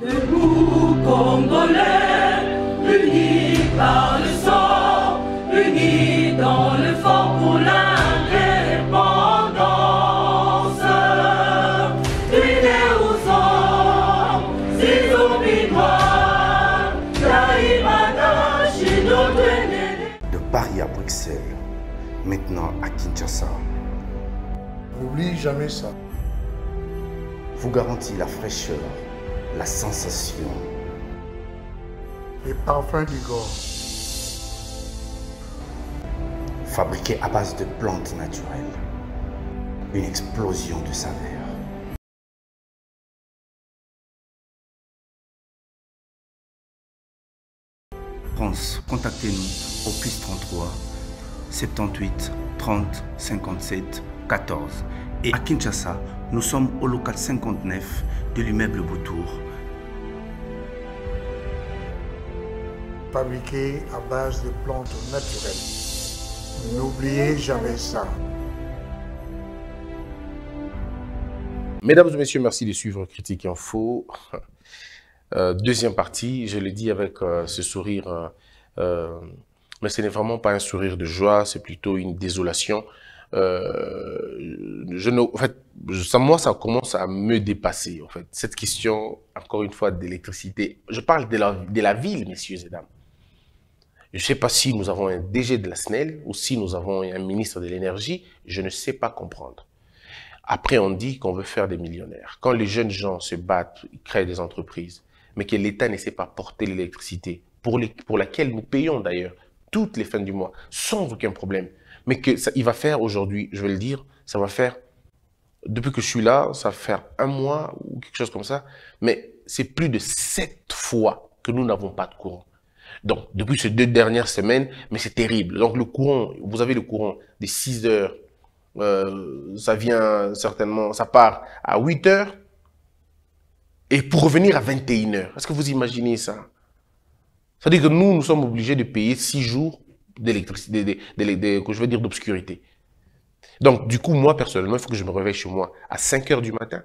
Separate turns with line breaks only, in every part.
De vous Congolais, unis par le sang, unis dans le fort pour la Unis
si De Paris à Bruxelles, maintenant à Kinshasa. N'oublie jamais ça. Vous garantit la fraîcheur la sensation. Les parfums du gore. Fabriqué à base de plantes naturelles.
Une explosion de saveur. contactez-nous
au plus 33 78 30 57 14. Et à Kinshasa, nous sommes au local 59 de l'immeuble Boutour. fabriqués à base de plantes naturelles. N'oubliez jamais ça. Mesdames et messieurs, merci de suivre Critique Info. Euh, deuxième partie, je le dis avec euh, ce sourire, euh, euh, mais ce n'est vraiment pas un sourire de joie, c'est plutôt une désolation. je en fait, moi, ça commence à me dépasser, en fait. Cette question, encore une fois, d'électricité. Je parle de de la ville, messieurs et dames. Je ne sais pas si nous avons un DG de la SNEL ou si nous avons un ministre de l'énergie. Je ne sais pas comprendre. Après, on dit qu'on veut faire des millionnaires. Quand les jeunes gens se battent, ils créent des entreprises, mais que l'État ne sait pas porter l'électricité, pour, laquelle nous payons d'ailleurs toutes les fins du mois, sans aucun problème. Mais qu'il va faire aujourd'hui, je vais le dire, ça va faire, depuis que je suis là, ça va faire un mois ou quelque chose comme ça, mais c'est plus de sept fois que nous n'avons pas de courant. Donc, depuis ces deux dernières semaines, mais c'est terrible. Donc, le courant, vous avez le courant des 6 heures, euh, ça vient certainement, ça part à 8 heures, et pour revenir à 21 heures. Est-ce que vous imaginez ça Ça à dire que nous, nous sommes obligés de payer 6 jours d'électricité, que je veux dire d'obscurité. Donc, du coup, moi, personnellement, il faut que je me réveille chez moi à 5 heures du matin.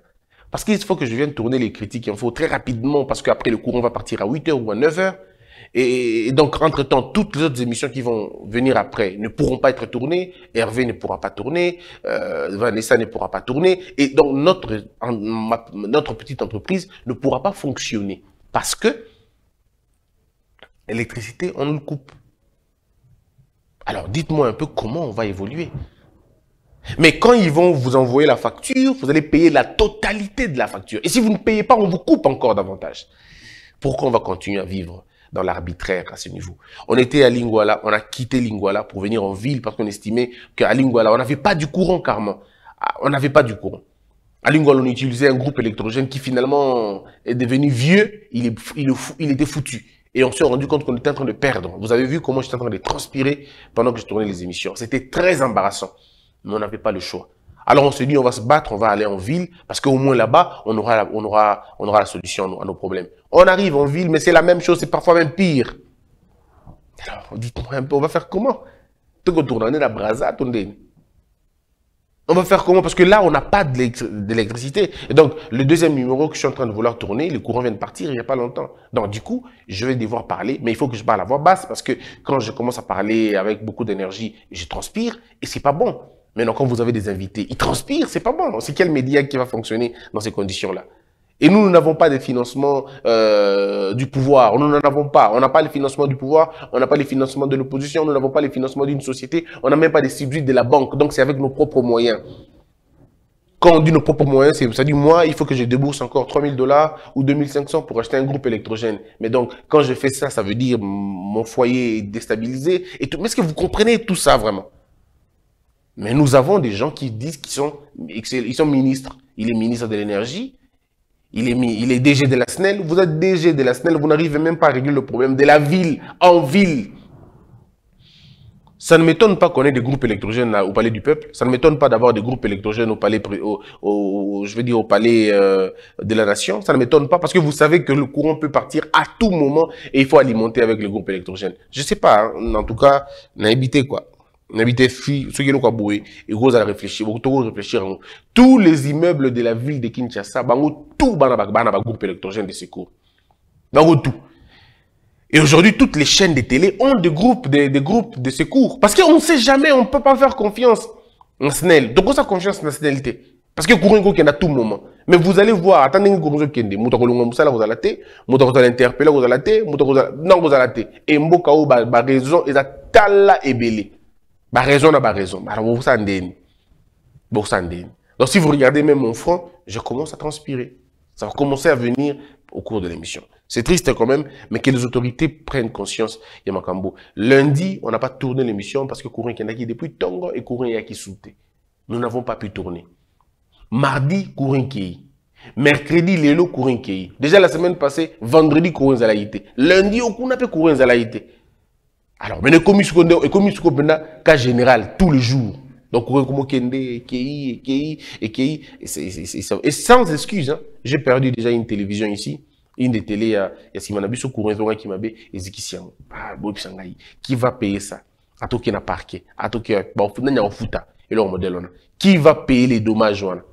Parce qu'il faut que je vienne tourner les critiques il faut très rapidement, parce qu'après, le courant va partir à 8 heures ou à 9 heures. Et, donc, entre-temps, toutes les autres émissions qui vont venir après ne pourront pas être tournées. Hervé ne pourra pas tourner. Euh, Vanessa ne pourra pas tourner. Et donc, notre, notre petite entreprise ne pourra pas fonctionner. Parce que l'électricité, on nous coupe. Alors, dites-moi un peu comment on va évoluer. Mais quand ils vont vous envoyer la facture, vous allez payer la totalité de la facture. Et si vous ne payez pas, on vous coupe encore davantage. Pourquoi on va continuer à vivre dans l'arbitraire à ce niveau. On était à Linguala, on a quitté Linguala pour venir en ville parce qu'on estimait qu'à Linguala, on n'avait pas du courant carrément. Ah, on n'avait pas du courant. À Linguala, on utilisait un groupe électrogène qui finalement est devenu vieux, il, est, il, il était foutu. Et on s'est rendu compte qu'on était en train de perdre. Vous avez vu comment j'étais en train de transpirer pendant que je tournais les émissions. C'était très embarrassant, mais on n'avait pas le choix. Alors on se dit, on va se battre, on va aller en ville, parce qu'au moins là-bas, on aura, on, aura, on aura la solution à nos problèmes. On arrive en ville, mais c'est la même chose, c'est parfois même pire. Alors, dites-moi un peu, on va faire comment on va faire comment Parce que là, on n'a pas d'électricité. Et donc, le deuxième numéro que je suis en train de vouloir tourner, le courant vient de partir il n'y a pas longtemps. Donc, du coup, je vais devoir parler, mais il faut que je parle à voix basse parce que quand je commence à parler avec beaucoup d'énergie, je transpire et c'est pas bon. Maintenant, quand vous avez des invités, ils transpirent, c'est pas bon. C'est quel média qui va fonctionner dans ces conditions-là Et nous, nous n'avons pas de financement euh, du pouvoir. Nous n'en avons pas. On n'a pas le financement du pouvoir, on n'a pas le financement de l'opposition, nous n'avons pas le financement d'une société, on n'a même pas des subsides de la banque. Donc, c'est avec nos propres moyens. Quand on dit nos propres moyens, ça dit moi, il faut que je débourse encore 3000 dollars ou 2500 pour acheter un groupe électrogène. Mais donc, quand je fais ça, ça veut dire mon foyer est déstabilisé. Et tout. Mais est-ce que vous comprenez tout ça vraiment mais nous avons des gens qui disent qu'ils sont, ils sont ministres. Il est ministre de l'énergie, il est, il est DG de la SNEL, vous êtes DG de la SNEL, vous n'arrivez même pas à régler le problème de la ville, en ville. Ça ne m'étonne pas qu'on ait des groupes électrogènes au Palais du Peuple. Ça ne m'étonne pas d'avoir des groupes électrogènes au Palais, je veux dire au Palais euh, de la Nation. Ça ne m'étonne pas parce que vous savez que le courant peut partir à tout moment et il faut alimenter avec les groupes électrogènes. Je sais pas, hein. en tout cas, n'habitez quoi n'habitait fille, ceux qui l'ont kaboué, et Rose a réfléchir. beaucoup trop réfléchir Tous les immeubles de la ville de Kinshasa, bango tout, banabak, banabak, groupe électrogène de secours. Bango tout. Et aujourd'hui, toutes les chaînes de télé ont des groupes, des, groupes de secours. Parce qu'on ne sait jamais, on ne peut pas faire confiance en snell Donc, on a confiance nationalité. Parce que courant qu'il y en a tout moment. Mais vous allez voir, attendez que vous kende, vous allez longo musala kozala te, vous vous interpeller la te, muta kozala non allez te. Et mboka et ba raison, et a tala Ebélé. Bah, raison n'a bah, pas raison. Bah, Donc si vous regardez même mon front, je commence à transpirer. Ça va commencer à venir au cours de l'émission. C'est triste quand même, mais que les autorités prennent conscience. Yamakambo. Lundi, on n'a pas tourné l'émission parce que Kourin est depuis Tongo et Kourin Yaki Souté. Nous n'avons pas pu tourner. Mardi, Kourin Kei. Mercredi, Lélo, Kourin Kei. Déjà la semaine passée, vendredi, Kourin Zalaïté. Lundi, n'a pas Kourin Zalaïté alors mais le commissaire, le commissaire cas général tous les jours donc et sans excuse hein. j'ai perdu déjà une télévision ici une des télé euh, y a nsima qui m'a courant ah, qui va payer ça À na qui qui va payer les dommages On alors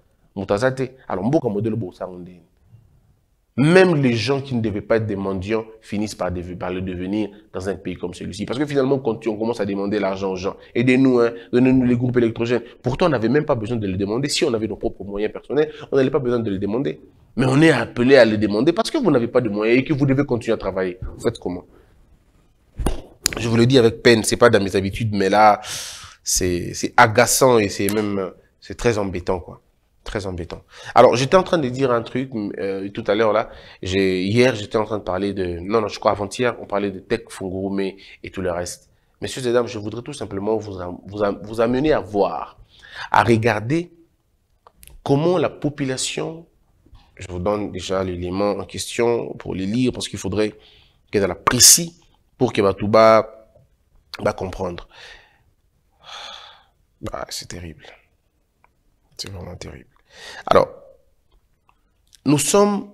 même les gens qui ne devaient pas être des mendiants finissent par, le devenir dans un pays comme celui-ci. Parce que finalement, quand on commence à demander l'argent aux gens, aidez-nous, hein, donnez-nous les groupes électrogènes. Pourtant, on n'avait même pas besoin de le demander. Si on avait nos propres moyens personnels, on n'avait pas besoin de le demander. Mais on est appelé à le demander parce que vous n'avez pas de moyens et que vous devez continuer à travailler. Vous faites comment Je vous le dis avec peine, c'est pas dans mes habitudes, mais là, c'est agaçant et c'est même, c'est très embêtant, quoi. Très embêtant. Alors, j'étais en train de dire un truc euh, tout à l'heure là. Hier, j'étais en train de parler de... Non, non, je crois avant-hier, on parlait de Tech, Fungurume et tout le reste. Messieurs et dames, je voudrais tout simplement vous, vous, amener à voir, à regarder comment la population... Je vous donne déjà l'élément en question pour les lire, parce qu'il faudrait qu'elle apprécie la précis pour que Batouba va comprendre. Ah, c'est terrible. C'est vraiment terrible. Alors, nous sommes...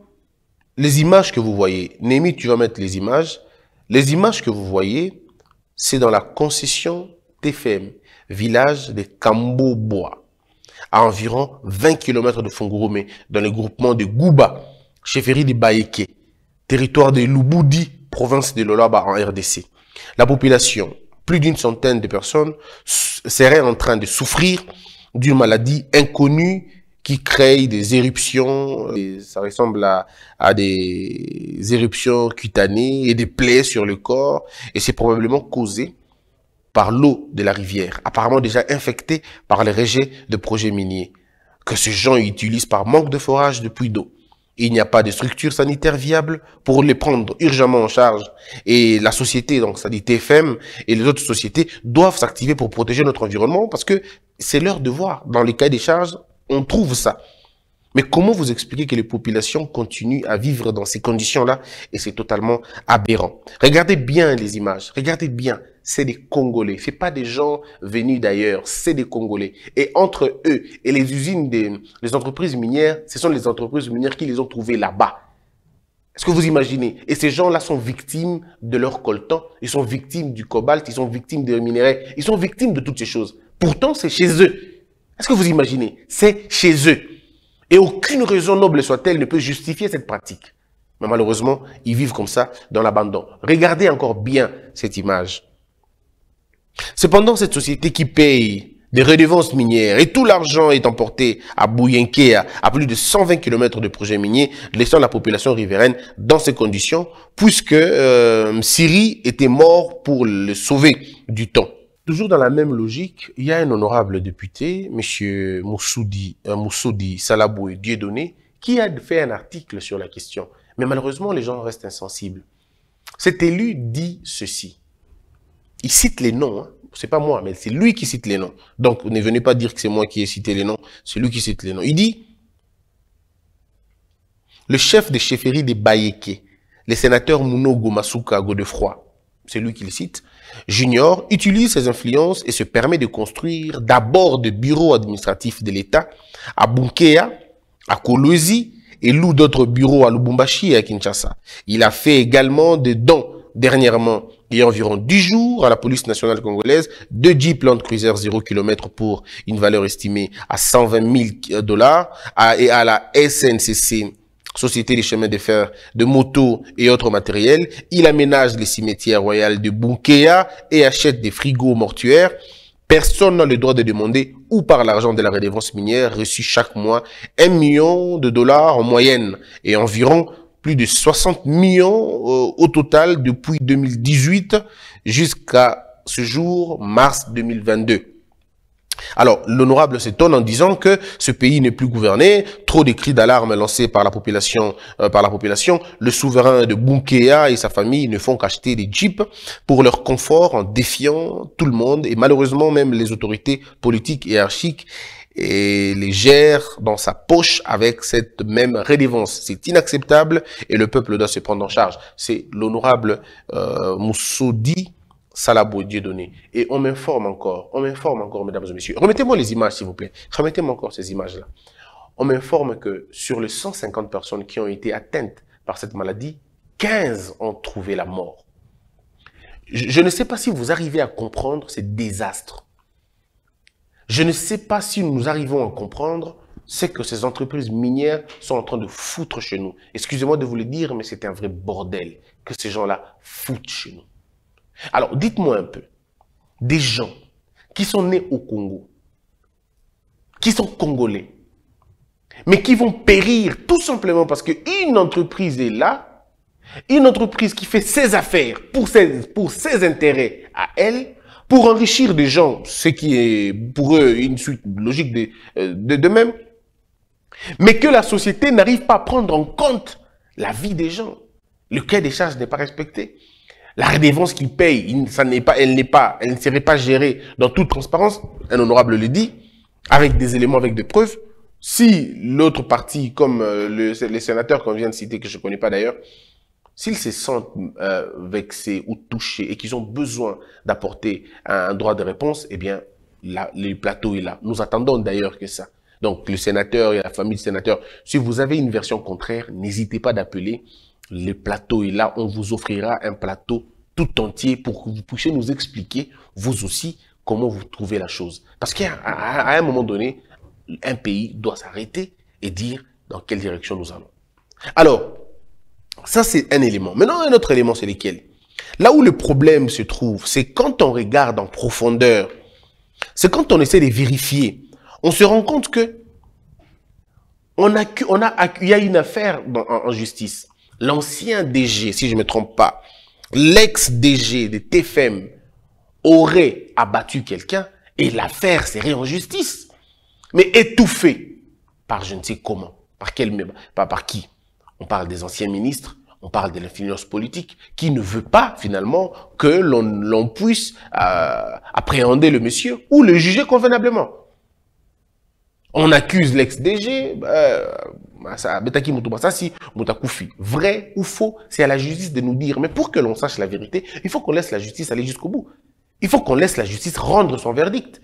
Les images que vous voyez, Némi, tu vas mettre les images. Les images que vous voyez, c'est dans la concession TFM, village de Kamboboa, à environ 20 km de Fungurumé, dans le groupement de Gouba, chefferie de Baïké, territoire de Louboudi, province de Lolaba en RDC. La population, plus d'une centaine de personnes, serait en train de souffrir d'une maladie inconnue qui créent des éruptions. Euh, ça ressemble à, à, des éruptions cutanées et des plaies sur le corps. Et c'est probablement causé par l'eau de la rivière, apparemment déjà infectée par les rejets de projets miniers, que ces gens utilisent par manque de forage de puits d'eau. Il n'y a pas de structure sanitaire viable pour les prendre urgemment en charge. Et la société, donc ça dit TFM et les autres sociétés, doivent s'activer pour protéger notre environnement parce que c'est leur devoir dans les cas des charges on trouve ça. Mais comment vous expliquer que les populations continuent à vivre dans ces conditions-là Et c'est totalement aberrant. Regardez bien les images, regardez bien. C'est des Congolais, c'est pas des gens venus d'ailleurs, c'est des Congolais. Et entre eux et les usines, des, les entreprises minières, ce sont les entreprises minières qui les ont trouvés là-bas. Est-ce que vous imaginez Et ces gens-là sont victimes de leur coltan, ils sont victimes du cobalt, ils sont victimes des minéraux, ils sont victimes de toutes ces choses. Pourtant, c'est chez eux. Est-ce que vous imaginez C'est chez eux. Et aucune raison noble soit-elle ne peut justifier cette pratique. Mais malheureusement, ils vivent comme ça, dans l'abandon. Regardez encore bien cette image. Cependant, cette société qui paye des redevances minières et tout l'argent est emporté à Bouyenkea, à plus de 120 km de projets miniers, laissant la population riveraine dans ces conditions, puisque euh, Syrie était mort pour le sauver du temps. Toujours dans la même logique, il y a un honorable député, M. Euh, Moussoudi, salabou Moussoudi Salaboué Dieudonné, qui a fait un article sur la question. Mais malheureusement, les gens restent insensibles. Cet élu dit ceci. Il cite les noms, hein. c'est pas moi, mais c'est lui qui cite les noms. Donc, ne venez pas dire que c'est moi qui ai cité les noms, c'est lui qui cite les noms. Il dit, le chef de chefferie des Bayeke, le sénateur Muno Gomasuka Godefroy, c'est lui qui le cite, Junior utilise ses influences et se permet de construire d'abord des bureaux administratifs de l'État à Bunkea, à Kolwezi et loue d'autres bureaux à Lubumbashi et à Kinshasa. Il a fait également des dons dernièrement il y a environ 10 jours à la police nationale congolaise, deux plans de Cruiser 0 km pour une valeur estimée à 120 000 dollars et à la SNCC Société des chemins de fer, de motos et autres matériels. Il aménage les cimetières royales de Bunkea et achète des frigos mortuaires. Personne n'a le droit de demander ou par l'argent de la rédévance minière reçu chaque mois un million de dollars en moyenne et environ plus de 60 millions euh, au total depuis 2018 jusqu'à ce jour, mars 2022. Alors, l'honorable s'étonne en disant que ce pays n'est plus gouverné, trop de cris d'alarme lancés par la population, euh, par la population. Le souverain de Bunkea et sa famille ne font qu'acheter des jeeps pour leur confort en défiant tout le monde et malheureusement même les autorités politiques et hiérarchiques et les gèrent dans sa poche avec cette même rédévance. C'est inacceptable et le peuple doit se prendre en charge. C'est l'honorable euh, Moussoudi Salabo donné. Et on m'informe encore, on m'informe encore, mesdames et messieurs. Remettez-moi les images, s'il vous plaît. Remettez-moi encore ces images-là. On m'informe que sur les 150 personnes qui ont été atteintes par cette maladie, 15 ont trouvé la mort. Je, ne sais pas si vous arrivez à comprendre ces désastres. Je ne sais pas si nous arrivons à comprendre ce que ces entreprises minières sont en train de foutre chez nous. Excusez-moi de vous le dire, mais c'est un vrai bordel que ces gens-là foutent chez nous. Alors, dites-moi un peu, des gens qui sont nés au Congo, qui sont congolais, mais qui vont périr tout simplement parce qu'une entreprise est là, une entreprise qui fait ses affaires pour ses, pour ses intérêts à elle, pour enrichir des gens, ce qui est pour eux une suite logique euh, de, même, mais que la société n'arrive pas à prendre en compte la vie des gens. Le quai des charges n'est pas respecté. La redevance qu'il paye, ça n'est pas, elle n'est pas, elle ne serait pas gérée dans toute transparence, un honorable le dit, avec des éléments, avec des preuves. Si l'autre partie, comme euh, le, les sénateurs qu'on vient de citer, que je ne connais pas d'ailleurs, s'ils se sentent euh, vexés ou touchés et qu'ils ont besoin d'apporter un, droit de réponse, eh bien, le plateau est là. Nous attendons d'ailleurs que ça. Donc, le sénateur et la famille du sénateur, si vous avez une version contraire, n'hésitez pas d'appeler le plateau est là, on vous offrira un plateau tout entier pour que vous puissiez nous expliquer, vous aussi, comment vous trouvez la chose. Parce qu'à un moment donné, un pays doit s'arrêter et dire dans quelle direction nous allons. Alors, ça c'est un élément. Maintenant, un autre élément, c'est lequel Là où le problème se trouve, c'est quand on regarde en profondeur, c'est quand on essaie de vérifier, on se rend compte que on a, a, y a une affaire en justice l'ancien DG, si je ne me trompe pas, l'ex-DG de TFM aurait abattu quelqu'un et l'affaire serait en justice, mais étouffée par je ne sais comment, par quel, pas par qui. On parle des anciens ministres, on parle de l'influence politique, qui ne veut pas finalement que l'on puisse euh, appréhender le monsieur ou le juger convenablement. On accuse l'ex-DG, euh, bah, vrai ou faux c'est à la justice de nous dire mais pour que l'on sache la vérité il faut qu'on laisse la justice aller jusqu'au bout il faut qu'on laisse la justice rendre son verdict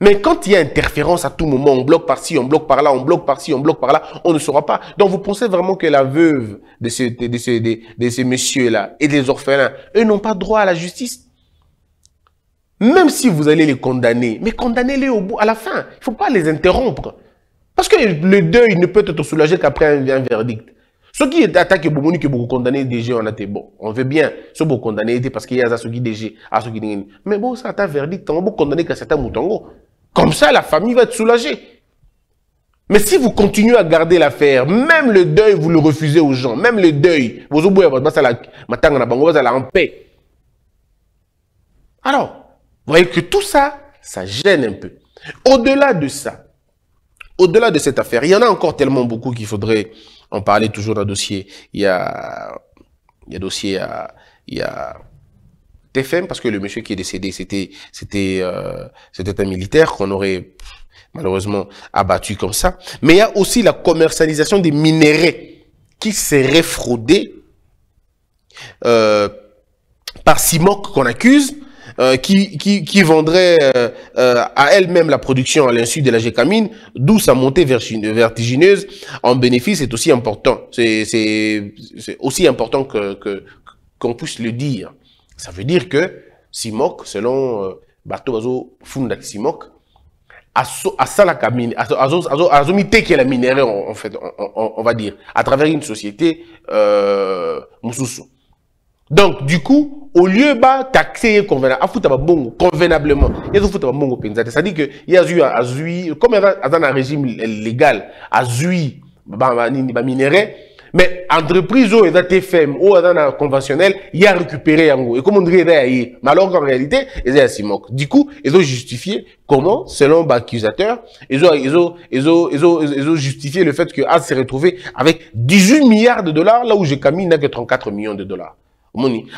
mais quand il y a interférence à tout moment, on bloque par-ci, on bloque par-là, on bloque par-ci, on bloque par-là, on ne saura pas. Donc vous pensez vraiment que la veuve de, ce, de, de, ces messieurs-là et des orphelins, eux n'ont pas droit à la justice Même si vous allez les condamner, mais condamnez-les au bout, à la fin. Il ne faut pas les interrompre. Parce que le deuil ne peut être soulagé qu'après un, verdict. Ce qui est attaqué Bomoni beaucoup condamné DG on a été bon. On veut bien ce beaucoup condamné été parce qu'il y a ce qui DG, à ce qui Mais bon, ça un verdict, on beaucoup condamné qu'à certains moutons. Comme ça la famille va être soulagée. Mais si vous continuez à garder l'affaire, même le deuil, vous le refusez aux gens, même le deuil, vous la en paix. Alors, vous voyez que tout ça, ça gêne un peu. Au-delà de ça, au-delà de cette affaire, il y en a encore tellement beaucoup qu'il faudrait en parler toujours d'un dossier. Il y a, il a dossier à, il y a TFM parce que le monsieur qui est décédé, c'était, c'était, euh, c'était un militaire qu'on aurait malheureusement abattu comme ça. Mais il y a aussi la commercialisation des minerais qui serait fraudée euh, par Simoc qu'on accuse euh, qui, qui, vendrait euh, euh, à elle-même la production à l'insu de la gécamine, d'où sa montée vertigineuse en bénéfice est aussi important. C'est aussi important que qu'on puisse le dire. Ça veut dire que Simoc, selon Bato Azo à Simok, azomité qui est la mineure, en fait, on, on, on, va dire, à travers une société euh, donc, du coup, au lieu de taxer convenablement, convenablement, il y a C'est-à-dire que y a eu, comme un régime légal, il y a mais entreprise ou TFM ou dans conventionnel, il a récupéré en Et comment on dirait mais alors qu'en réalité, ils ont moquent. Du coup, ils ont justifié comment, selon l'accusateur, ils ont, ils ont, ils ont, ils justifié le fait que AS s'est retrouvé avec 18 milliards de dollars là où j'ai n'a que 34 millions de dollars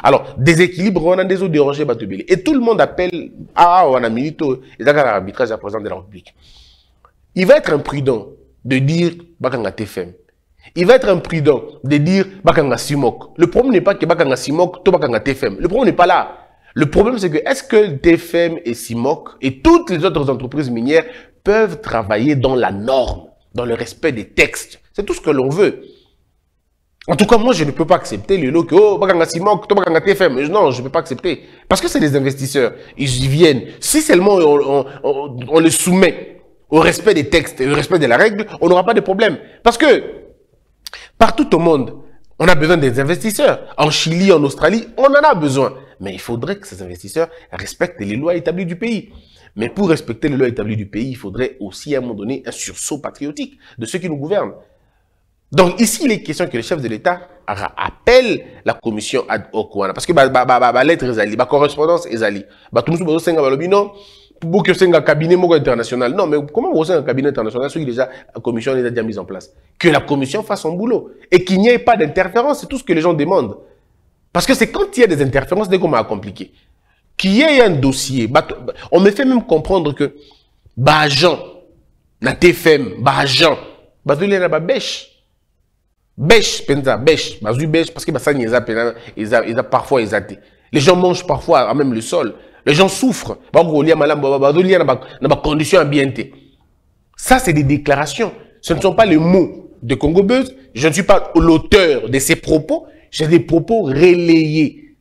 alors déséquilibre on a des eaux dérangées et tout le monde appelle ah, ah on a milito et d'accord l'arbitrage à présent de la République il va être imprudent de dire bakanga TFM il va être imprudent de dire bakanga Simok le problème n'est pas que bakanga Simok to bakanga TFM le problème n'est pas là le problème c'est que est-ce que TFM et Simok et toutes les autres entreprises minières peuvent travailler dans la norme dans le respect des textes c'est tout ce que l'on veut en tout cas, moi, je ne peux pas accepter les lot que, oh, Simon, TFM. Non, je ne peux pas accepter. Parce que c'est des investisseurs. Ils y viennent. Si seulement on, on les soumet au respect des textes et au respect de la règle, on n'aura pas de problème. Parce que partout au monde, on a besoin des investisseurs. En Chili, en Australie, on en a besoin. Mais il faudrait que ces investisseurs respectent les lois établies du pays. Mais pour respecter les lois établies du pays, il faudrait aussi à un moment donné un sursaut patriotique de ceux qui nous gouvernent. Donc ici, il est question que le chef de l'État appelle la commission ad hoc parce que la ba ba ba lettre correspondance ezali ba tout nous senga balobi non pour que senga cabinet international non mais comment vous un cabinet international si déjà la commission est déjà mise en place que la commission fasse son boulot et qu'il n'y ait pas d'interférence c'est tout ce que les gens demandent parce que c'est quand il y a des interférences dès qu'on compliqué qu'il y ait un dossier on me fait même comprendre que bah agent na TFM bah agent bah tout les na bêche Bêche, bêche. bêche, parce que ça, ils ont parfois Les gens mangent parfois, même le sol. Les gens souffrent. Ça, c'est des déclarations. Ce ne sont pas les mots de Congo Buzz. Je ne suis pas l'auteur de ces propos. J'ai des propos relayés.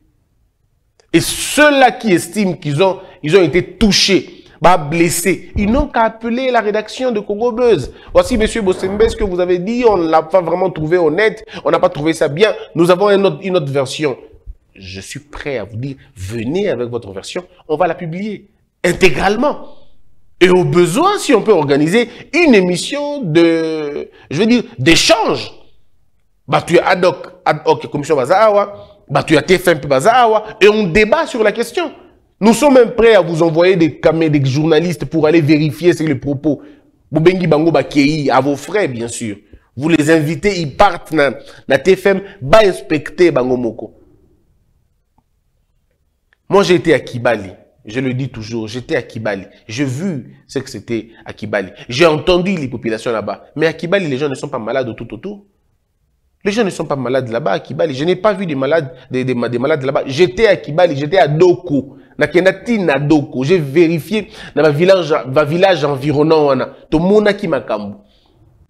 Et ceux-là qui estiment qu'ils ont, ils ont été touchés bah blessé. Ils n'ont qu'à appeler la rédaction de Congo Voici Monsieur Bossembe, ce que vous avez dit, on ne l'a pas vraiment trouvé honnête, on n'a pas trouvé ça bien, nous avons une autre, une autre version. Je suis prêt à vous dire, venez avec votre version, on va la publier intégralement. Et au besoin, si on peut organiser une émission de, je veux dire, d'échange. Bah, tu as ad hoc, ad hoc, commission Bazawa, bah, tu as TFMP Bazawa, et on débat sur la question. Nous sommes même prêts à vous envoyer des journalistes pour aller vérifier ces les propos. Boubengi Bango à vos frais, bien sûr. Vous les invitez, ils partent dans la TFM, ba inspecter Bango Moi, j'étais à Kibali. Je le dis toujours, j'étais à Kibali. J'ai vu ce que c'était à Kibali. J'ai entendu les populations là-bas. Mais à Kibali, les gens ne sont pas malades tout autour. Les gens ne sont pas malades là-bas, à Kibali. Je n'ai pas vu des malades, des, malades là-bas. J'étais à Kibali, j'étais à Doko. Doko. J'ai vérifié dans ma village, village environnant.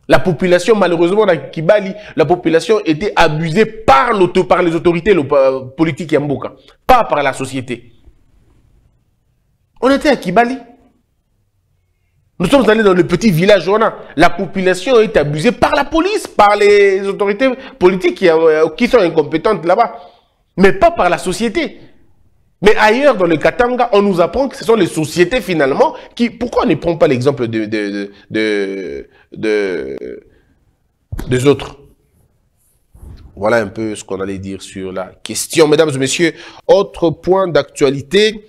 La population, malheureusement, à Kibali, la population était abusée par, par les autorités le, euh, politiques Pas par la société. On était à Kibali. Nous sommes allés dans le petit village a La population est abusée par la police, par les autorités politiques euh, qui, sont incompétentes là-bas. Mais pas par la société. Mais ailleurs, dans le Katanga, on nous apprend que ce sont les sociétés finalement qui... Pourquoi on ne prend pas l'exemple de, de, des autres Voilà un peu ce qu'on allait dire sur la question. Mesdames et messieurs, autre point d'actualité.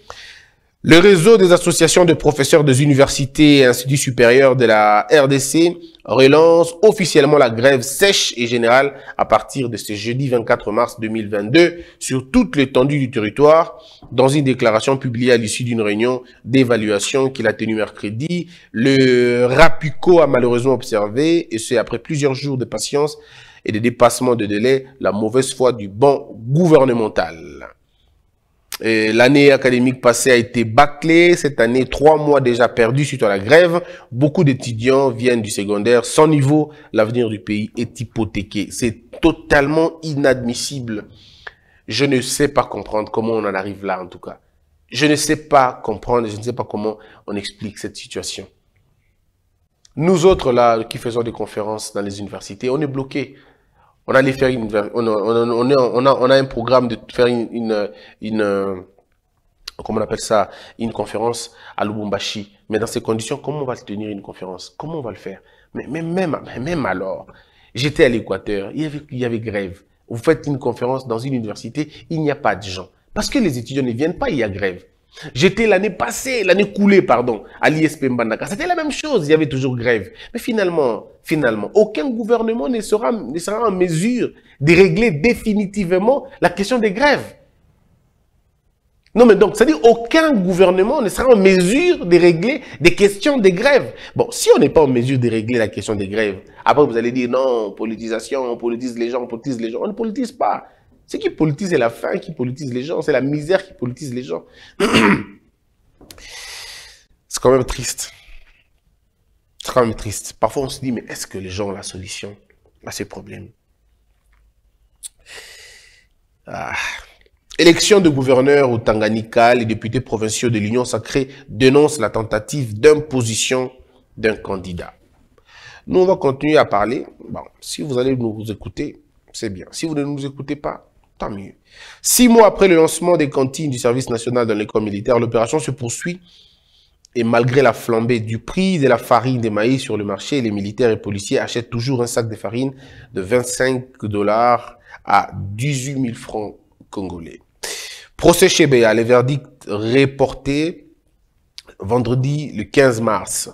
Le réseau des associations de professeurs des universités et instituts supérieurs de la RDC relance officiellement la grève sèche et générale à partir de ce jeudi 24 mars 2022 sur toute l'étendue du territoire dans une déclaration publiée à l'issue d'une réunion d'évaluation qu'il a tenue mercredi. Le RAPUCO a malheureusement observé, et c'est après plusieurs jours de patience et de dépassement de délai, la mauvaise foi du banc gouvernemental. L'année académique passée a été bâclée. Cette année, trois mois déjà perdus suite à la grève. Beaucoup d'étudiants viennent du secondaire sans niveau. L'avenir du pays est hypothéqué. C'est totalement inadmissible. Je ne sais pas comprendre comment on en arrive là, en tout cas. Je ne sais pas comprendre, je ne sais pas comment on explique cette situation. Nous autres, là, qui faisons des conférences dans les universités, on est bloqués. On allait faire une, on, a, un programme de faire une, une, une euh, comment on appelle ça, une conférence à Lubumbashi. Mais dans ces conditions, comment on va tenir une conférence Comment on va le faire mais, mais, même, même alors, j'étais à l'Équateur, il il y avait grève. Vous faites une conférence dans une université, il n'y a pas de gens. Parce que les étudiants ne viennent pas, il y a grève. J'étais l'année passée, l'année coulée, pardon, à l'ISP Mbandaka. C'était la même chose, il y avait toujours grève. Mais finalement, finalement, aucun gouvernement ne sera, ne sera en mesure de régler définitivement la question des grèves. Non, mais donc, ça dire aucun gouvernement ne sera en mesure de régler des questions des grèves. Bon, si on n'est pas en mesure de régler la question des grèves, après vous allez dire non, politisation, on politise les gens, on politise les gens. On ne politise pas. Ce qui politise, c'est la faim qui politise les gens, c'est la misère qui politise les gens. C'est quand même triste. C'est quand même triste. Parfois, on se dit, mais est-ce que les gens ont la solution à ces problèmes ah. Élection de gouverneur au Tanganyika, les députés provinciaux de l'Union sacrée dénoncent la tentative d'imposition d'un candidat. Nous, on va continuer à parler. Bon, si vous allez nous écouter, c'est bien. Si vous ne nous écoutez pas, Six mois après le lancement des cantines du service national dans l'école militaire, l'opération se poursuit et malgré la flambée du prix de la farine des maïs sur le marché, les militaires et policiers achètent toujours un sac de farine de 25 dollars à 18 000 francs congolais. Procès chez Béa, les verdicts reportés vendredi le 15 mars.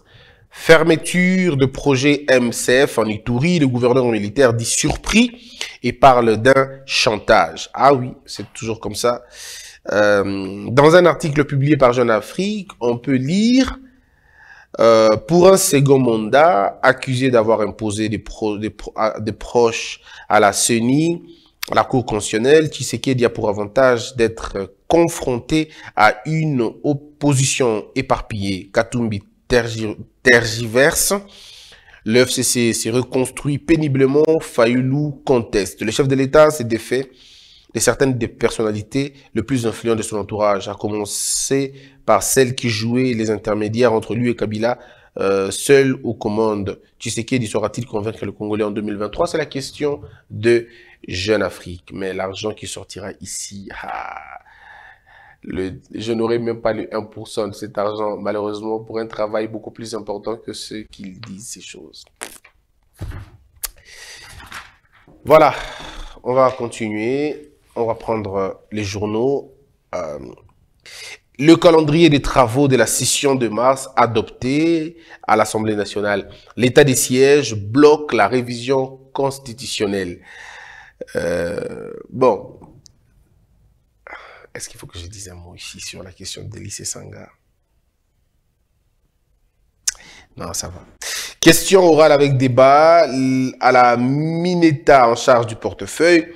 Fermeture de projet MCF en Itourie, le gouverneur militaire dit surpris et parle d'un chantage. Ah oui, c'est toujours comme ça. Euh, dans un article publié par Jeune Afrique, on peut lire euh, pour un second mandat accusé d'avoir imposé des, proches à la CENI, la Cour constitutionnelle, Tshisekedi a pour avantage d'être confronté à une opposition éparpillée. Katumbi tergiverse FCC s'est reconstruit péniblement, Fayoulou conteste. Le chef de l'État s'est défait de certaines des personnalités les plus influentes de son entourage, à commencer par celle qui jouait les intermédiaires entre lui et Kabila, euh, seul aux commandes. Tshisekedi saura-t-il convaincre le Congolais en 2023 C'est la question de Jeune Afrique. Mais l'argent qui sortira ici, ah, je n'aurais même pas le 1% de cet argent, malheureusement, pour un travail beaucoup plus important que ce qu'ils disent ces choses. Voilà, on va continuer. On va prendre euh, les journaux. Euh, le calendrier des travaux de la session de mars adopté à l'Assemblée nationale. L'état des sièges bloque la révision constitutionnelle. Euh, bon, est-ce qu'il faut que je dise un mot ici sur la question de lycée Sanga Non, ça va. Question orale avec débat à la Mineta en charge du portefeuille.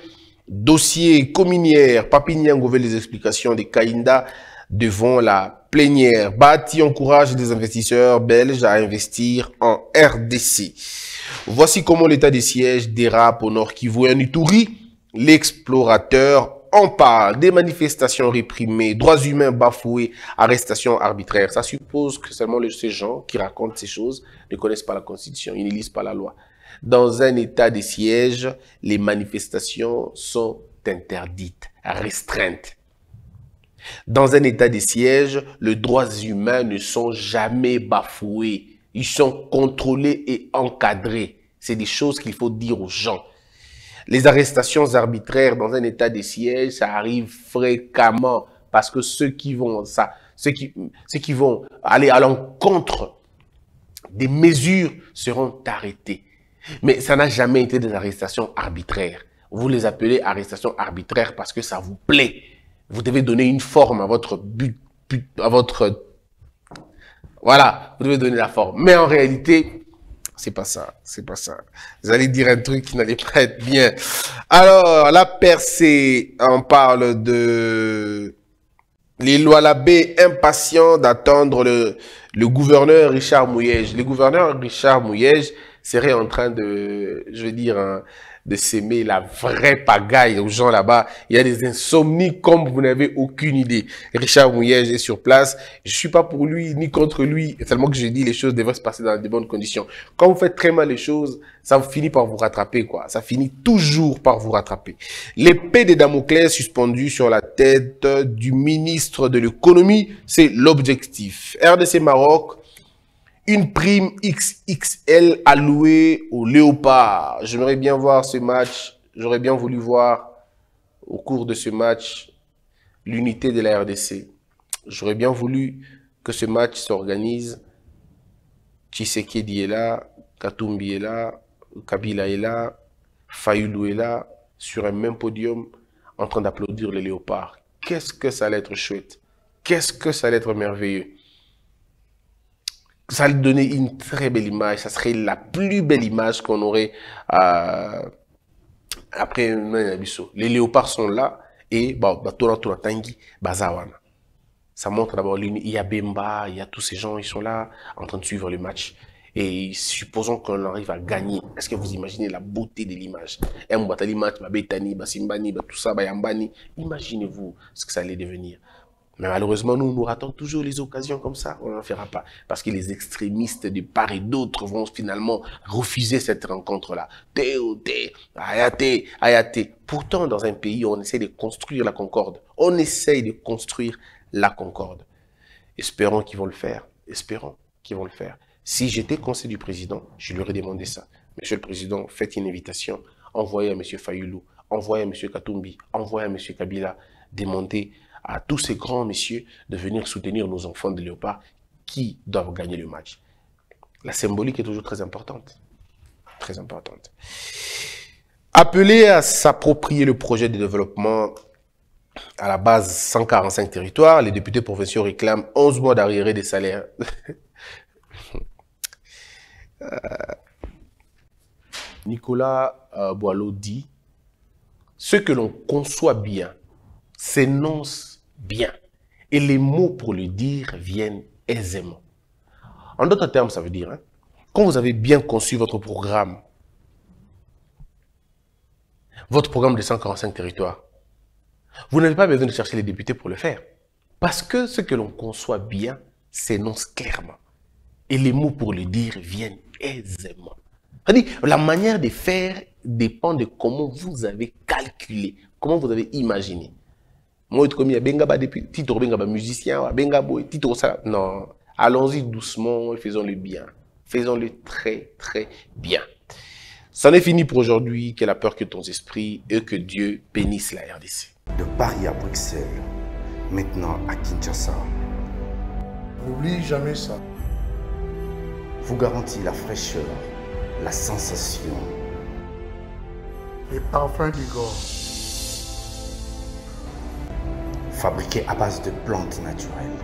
Dossier communière, Papignan les explications de Kaïnda devant la plénière. Bati encourage les investisseurs belges à investir en RDC. Voici comment l'état des sièges dérape au nord Kivu et L'explorateur on parle des manifestations réprimées, droits humains bafoués, arrestations arbitraires. Ça suppose que seulement ces gens qui racontent ces choses ne connaissent pas la Constitution, ils ne lisent pas la loi. Dans un état de siège, les manifestations sont interdites, restreintes. Dans un état de siège, les droits humains ne sont jamais bafoués. Ils sont contrôlés et encadrés. C'est des choses qu'il faut dire aux gens. Les arrestations arbitraires dans un état de siège, ça arrive fréquemment parce que ceux qui vont, ça, ceux qui, ceux qui vont aller à l'encontre des mesures seront arrêtés. Mais ça n'a jamais été des arrestations arbitraires. Vous les appelez arrestations arbitraires parce que ça vous plaît. Vous devez donner une forme à votre but, but à votre, voilà, vous devez donner la forme. Mais en réalité, c'est pas ça, c'est pas ça. Vous allez dire un truc qui n'allait pas être bien. Alors, la percée, on parle de lois Labé, impatient d'attendre le, gouverneur Richard Mouillège. Le gouverneur Richard Mouillège serait en train de, je veux dire, hein, de s'aimer la vraie pagaille aux gens là-bas. Il y a des insomnies comme vous n'avez aucune idée. Richard Mouillège est sur place. Je suis pas pour lui ni contre lui. Seulement que je dis les choses devraient se passer dans de bonnes conditions. Quand vous faites très mal les choses, ça finit par vous rattraper, quoi. Ça finit toujours par vous rattraper. L'épée de Damoclès suspendue sur la tête du ministre de l'économie, c'est l'objectif. RDC Maroc, une prime XXL allouée au Léopard. J'aimerais bien voir ce match. J'aurais bien voulu voir au cours de ce match l'unité de la RDC. J'aurais bien voulu que ce match s'organise. Tshisekedi est là, Katumbi est là, Kabila est là, Fayoulou est là, sur un même podium, en train d'applaudir les léopards. Qu'est-ce que ça allait être chouette Qu'est-ce que ça allait être merveilleux ça allait donner une très belle image. Ça serait la plus belle image qu'on aurait euh, après Abisso. Les léopards sont là et bah, bah tangi, bazawana. Ça montre d'abord il y a Bemba, il y a tous ces gens, ils sont là en train de suivre le match. Et supposons qu'on arrive à gagner. Est-ce que vous imaginez la beauté de l'image match, tout ça, Imaginez-vous ce que ça allait devenir. Mais malheureusement, nous, nous ratons toujours les occasions comme ça. On n'en fera pas. Parce que les extrémistes de part et d'autre vont finalement refuser cette rencontre-là. T, Ayaté, oh, Ayaté. Pourtant, dans un pays, on essaie de construire la concorde. On essaie de construire la concorde. Espérons qu'ils vont le faire. Espérons qu'ils vont le faire. Si j'étais conseiller du président, je lui aurais demandé ça. Monsieur le président, faites une invitation. Envoyez à Monsieur Fayoulou, envoyez à Monsieur Katumbi, envoyez à Monsieur Kabila, demandez à tous ces grands messieurs de venir soutenir nos enfants de Léopard qui doivent gagner le match. La symbolique est toujours très importante. Très importante. Appelé à s'approprier le projet de développement à la base 145 territoires, les députés provinciaux réclament 11 mois d'arriérés des salaires. Euh, Nicolas euh, Boileau dit, ce que l'on conçoit bien s'énonce bien. Et les mots pour le dire viennent aisément. En d'autres termes, ça veut dire, hein, quand vous avez bien conçu votre programme, votre programme de 145 territoires, vous n'avez pas besoin de chercher les députés pour le faire. Parce que ce que l'on conçoit bien s'énonce clairement. Et les mots pour le dire viennent aisément. C'est-à-dire, la manière de faire dépend de comment vous avez calculé, comment vous avez imaginé moi ben depuis titre benga musicien boy ben titre ça non allons-y doucement et faisons le bien faisons le très très bien Ça n'est fini pour aujourd'hui que la peur que ton esprit et que Dieu bénisse la RDC de Paris à Bruxelles maintenant à Kinshasa n'oublie jamais ça vous garantit la fraîcheur la sensation les parfums du corps fabriqué à base de plantes naturelles.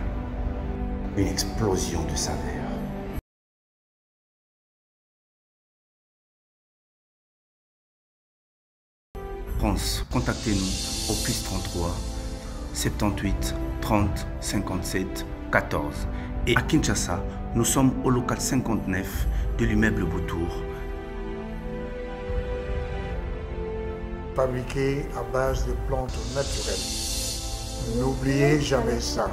Une explosion de saveur. France, contactez-nous
au plus 33 78 30 57 14. Et à Kinshasa, nous sommes au local 59 de l'immeuble Boutour. Fabriqué à base de plantes naturelles. N'oubliez jamais ça.